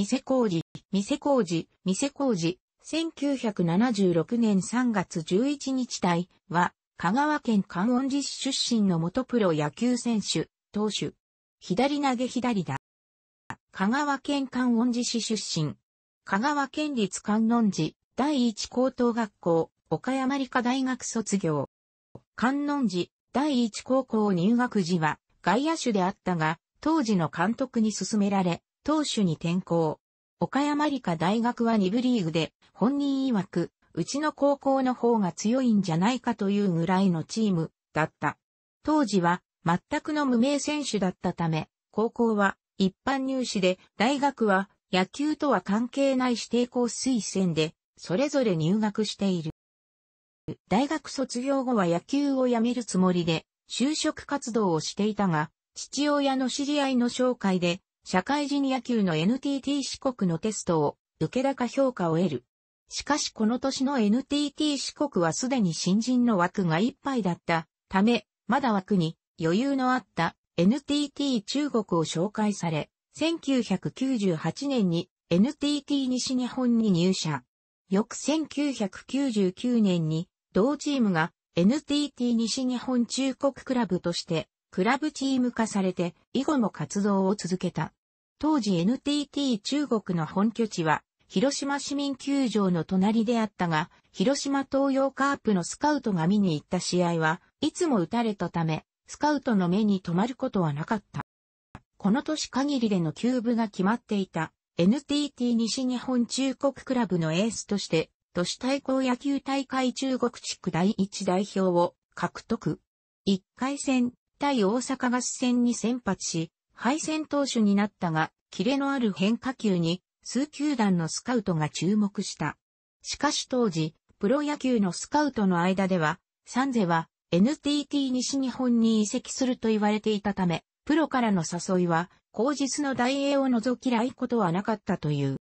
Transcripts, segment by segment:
店工事、店工事、店工事、1976年3月11日隊は、香川県観音寺市出身の元プロ野球選手、投手、左投げ左だ。香川県観音寺市出身。香川県立観音寺第一高等学校、岡山理科大学卒業。観音寺第一高校入学時は外野手であったが、当時の監督に勧められ、投手に転向。岡山理科大学は2部リーグで、本人曰く、うちの高校の方が強いんじゃないかというぐらいのチームだった。当時は全くの無名選手だったため、高校は一般入試で、大学は野球とは関係ない指定校推薦で、それぞれ入学している。大学卒業後は野球を辞めるつもりで、就職活動をしていたが、父親の知り合いの紹介で、社会人野球の NTT 四国のテストを受け高評価を得る。しかしこの年の NTT 四国はすでに新人の枠がいっぱいだったため、まだ枠に余裕のあった NTT 中国を紹介され、1998年に NTT 西日本に入社。翌1999年に同チームが NTT 西日本中国クラブとしてクラブチーム化されて以後も活動を続けた。当時 NTT 中国の本拠地は、広島市民球場の隣であったが、広島東洋カープのスカウトが見に行った試合は、いつも打たれたため、スカウトの目に留まることはなかった。この年限りでのー部が決まっていた NTT 西日本中国クラブのエースとして、都市対抗野球大会中国地区第一代表を獲得。1回戦、対大阪合戦に先発し、敗戦投手になったが、キレのある変化球に数球団のスカウトが注目した。しかし当時、プロ野球のスカウトの間では、サンゼは NTT 西日本に移籍すると言われていたため、プロからの誘いは、後日の大英を除き来ことはなかったという。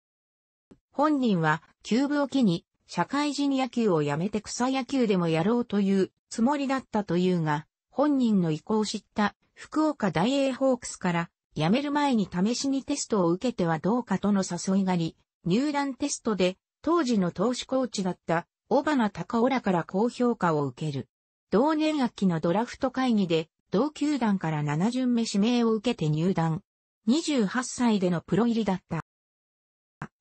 本人は、休部を機に、社会人野球をやめて草野球でもやろうというつもりだったというが、本人の意向を知った福岡大英ホークスから辞める前に試しにテストを受けてはどうかとの誘いがあり、入団テストで当時の投手コーチだった小花高尾らから高評価を受ける。同年秋のドラフト会議で同球団から7巡目指名を受けて入団。28歳でのプロ入りだった。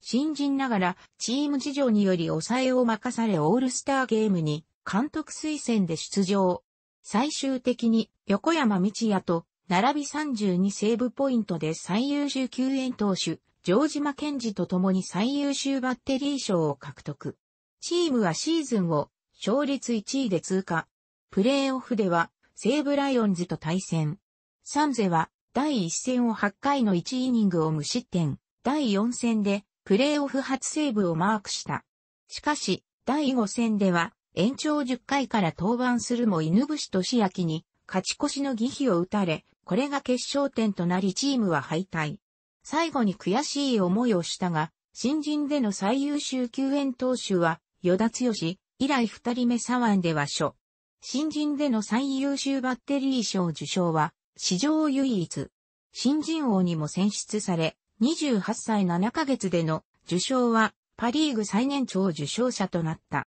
新人ながらチーム事情により抑えを任されオールスターゲームに監督推薦で出場。最終的に横山道也と並び32セーブポイントで最優秀救援投手、城島健治と共に最優秀バッテリー賞を獲得。チームはシーズンを勝率1位で通過。プレーオフではセーブライオンズと対戦。サンゼは第1戦を8回の1イニングを無失点。第4戦でプレーオフ初セーブをマークした。しかし、第5戦では延長10回から登板するも犬伏俊明に勝ち越しの儀費を打たれ、これが決勝点となりチームは敗退。最後に悔しい思いをしたが、新人での最優秀救援投手は、与田剛、以来二人目左腕では初。新人での最優秀バッテリー賞受賞は、史上唯一。新人王にも選出され、28歳7ヶ月での受賞は、パリーグ最年長受賞者となった。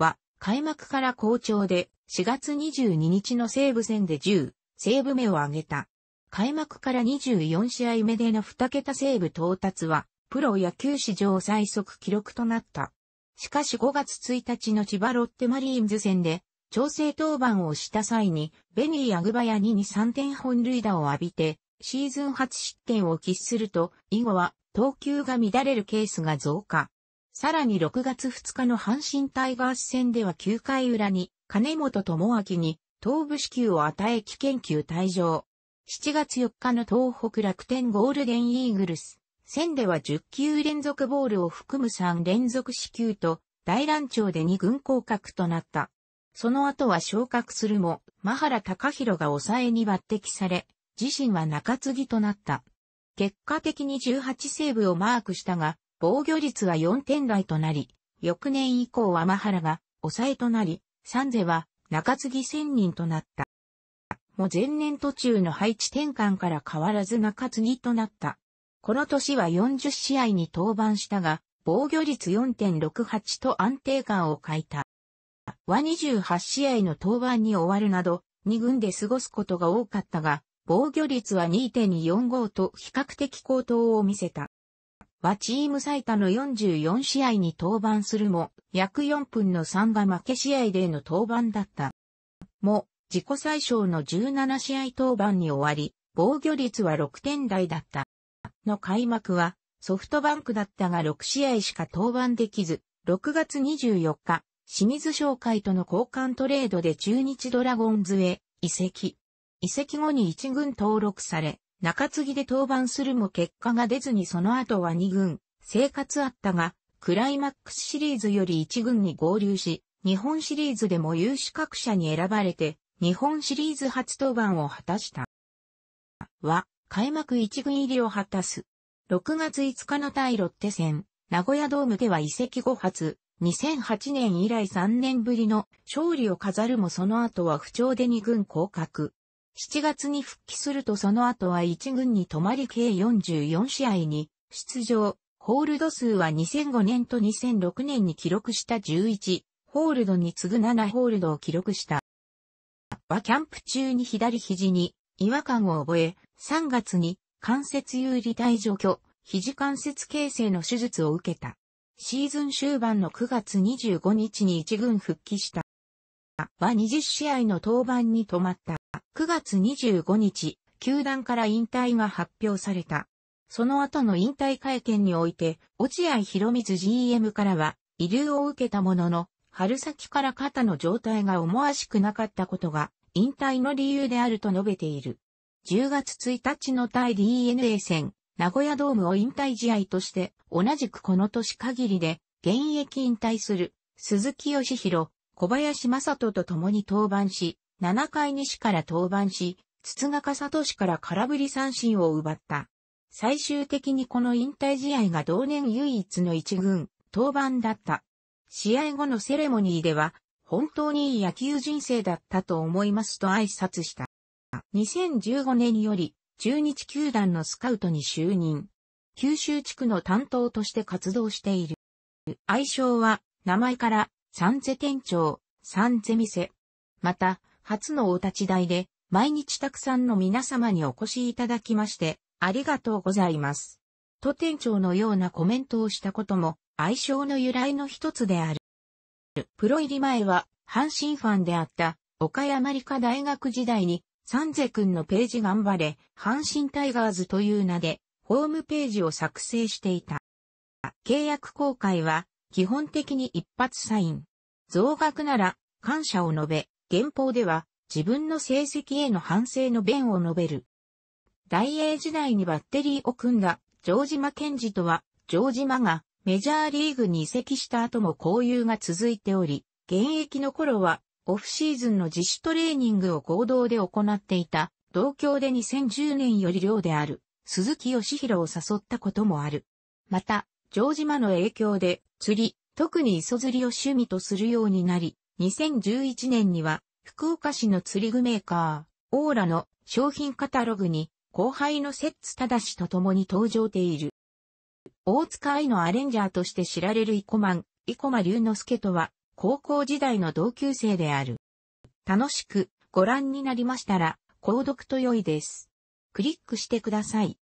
は、開幕から好調で、4月22日の西武戦で10、セーブ目を挙げた。開幕から24試合目での2桁セーブ到達は、プロ野球史上最速記録となった。しかし5月1日の千葉ロッテマリーンズ戦で、調整登板をした際に、ベニー・アグバヤに2、3点本塁打を浴びて、シーズン初失点を喫すると、以後は、投球が乱れるケースが増加。さらに6月2日の阪神タイガース戦では9回裏に、金本智明に、頭部支給を与え危険球退場。7月4日の東北楽天ゴールデンイーグルス。戦では10球連続ボールを含む3連続支給と、大乱調で2軍降格となった。その後は昇格するも、真原隆弘が抑えに抜擢され、自身は中継ぎとなった。結果的に18セーブをマークしたが、防御率は4点台となり、翌年以降はマハラが抑えとなり、サンゼは中継ぎ千人となった。も前年途中の配置転換から変わらず中継ぎとなった。この年は40試合に登板したが、防御率4.68と安定感を欠いた。は28試合の登板に終わるなど、2軍で過ごすことが多かったが、防御率は2.45と比較的高騰を見せた。はチーム最多の44試合に登板するも、約4分の3が負け試合での登板だった。も、自己最小の17試合登板に終わり、防御率は6点台だった。の開幕は、ソフトバンクだったが6試合しか登板できず、6月24日、清水商会との交換トレードで中日ドラゴンズへ移籍。移籍後に一軍登録され、中継ぎで登板するも結果が出ずにその後は2軍、生活あったが、クライマックスシリーズより1軍に合流し、日本シリーズでも有資格者に選ばれて、日本シリーズ初登板を果たした。は、開幕1軍入りを果たす。6月5日の対ロッテ戦、名古屋ドームでは移籍後初、2008年以来3年ぶりの勝利を飾るもその後は不調で2軍降格。7月に復帰するとその後は1軍に泊まり計44試合に出場、ホールド数は2005年と2006年に記録した11、ホールドに次ぐ7ホールドを記録した。はキャンプ中に左肘に違和感を覚え、3月に関節有利体除去、肘関節形成の手術を受けた。シーズン終盤の9月25日に1軍復帰した。は20試合の登板に止まった。9月25日、球団から引退が発表された。その後の引退会見において、落合博光 GM からは、遺留を受けたものの、春先から肩の状態が思わしくなかったことが、引退の理由であると述べている。10月1日の対 DNA 戦、名古屋ドームを引退試合として、同じくこの年限りで、現役引退する、鈴木義弘、小林正人と共に登板し、7回西から登板し、筒ヶ聡から空振り三振を奪った。最終的にこの引退試合が同年唯一の一軍、登板だった。試合後のセレモニーでは、本当にいい野球人生だったと思いますと挨拶した。2015年より、中日球団のスカウトに就任。九州地区の担当として活動している。愛称は、名前から、サンゼ店長、サンゼ店。また、初のお立ち台で、毎日たくさんの皆様にお越しいただきまして、ありがとうございます。と店長のようなコメントをしたことも、愛称の由来の一つである。プロ入り前は、阪神ファンであった、岡山理科大学時代に、サンゼ君のページ頑張れ、阪神タイガーズという名で、ホームページを作成していた。契約公開は、基本的に一発サイン。増額なら、感謝を述べ、原法では自分の成績への反省の弁を述べる。大英時代にバッテリーを組んだジョージ・マケンジとは、ジョージ・マがメジャーリーグに移籍した後も交友が続いており、現役の頃はオフシーズンの自主トレーニングを合同で行っていた、同郷で2010年より寮である、鈴木義弘を誘ったこともある。また、ジョージ・マの影響で釣り、特に磯釣りを趣味とするようになり、2011年には福岡市の釣り具メーカー、オーラの商品カタログに後輩のセッツ正しと共に登場ている。大塚愛のアレンジャーとして知られるイコマン、イコマ龍之介とは高校時代の同級生である。楽しくご覧になりましたら、購読と良いです。クリックしてください。